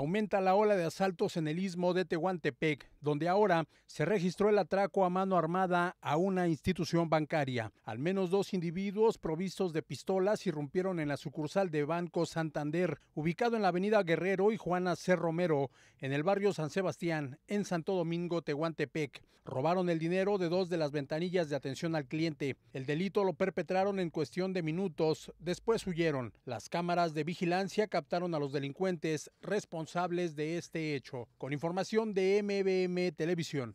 Aumenta la ola de asaltos en el istmo de Tehuantepec, donde ahora se registró el atraco a mano armada a una institución bancaria. Al menos dos individuos provistos de pistolas irrumpieron en la sucursal de Banco Santander, ubicado en la avenida Guerrero y Juana C. Romero, en el barrio San Sebastián, en Santo Domingo, Tehuantepec. Robaron el dinero de dos de las ventanillas de atención al cliente. El delito lo perpetraron en cuestión de minutos, después huyeron. Las cámaras de vigilancia captaron a los delincuentes responsables hables de este hecho. Con información de MBM Televisión.